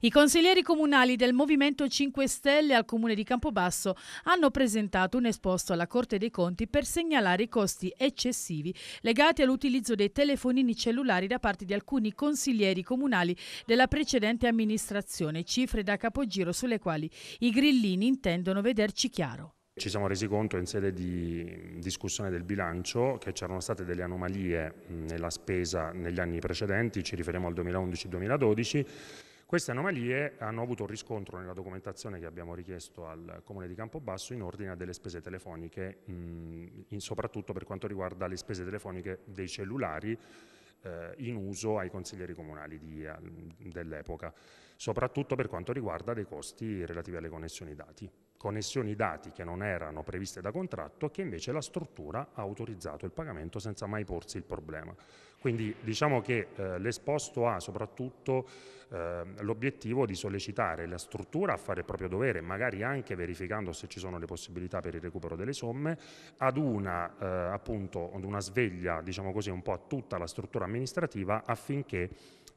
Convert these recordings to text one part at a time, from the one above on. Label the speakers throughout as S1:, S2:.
S1: I consiglieri comunali del Movimento 5 Stelle al Comune di Campobasso hanno presentato un esposto alla Corte dei Conti per segnalare i costi eccessivi legati all'utilizzo dei telefonini cellulari da parte di alcuni consiglieri comunali della precedente amministrazione, cifre da capogiro sulle quali i grillini intendono vederci chiaro.
S2: Ci siamo resi conto in sede di discussione del bilancio che c'erano state delle anomalie nella spesa negli anni precedenti, ci riferiamo al 2011-2012 queste anomalie hanno avuto riscontro nella documentazione che abbiamo richiesto al Comune di Campobasso in ordine a delle spese telefoniche, mh, soprattutto per quanto riguarda le spese telefoniche dei cellulari eh, in uso ai consiglieri comunali eh, dell'epoca, soprattutto per quanto riguarda dei costi relativi alle connessioni dati connessioni dati che non erano previste da contratto che invece la struttura ha autorizzato il pagamento senza mai porsi il problema. Quindi diciamo che eh, l'esposto ha soprattutto eh, l'obiettivo di sollecitare la struttura a fare il proprio dovere, magari anche verificando se ci sono le possibilità per il recupero delle somme, ad una, eh, appunto, ad una sveglia diciamo così, un po' a tutta la struttura amministrativa affinché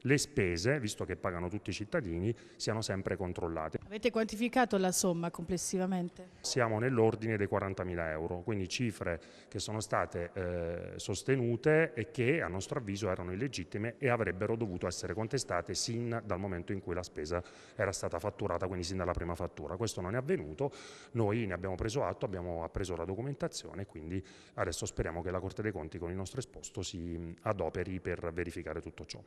S2: le spese, visto che pagano tutti i cittadini, siano sempre controllate.
S3: Avete quantificato la somma complessiva? complessivamente?
S2: Siamo nell'ordine dei 40.000 euro, quindi cifre che sono state eh, sostenute e che a nostro avviso erano illegittime e avrebbero dovuto essere contestate sin dal momento in cui la spesa era stata fatturata, quindi sin dalla prima fattura. Questo non è avvenuto, noi ne abbiamo preso atto, abbiamo appreso la documentazione, quindi adesso speriamo che la Corte dei Conti con il nostro esposto si adoperi per verificare tutto ciò.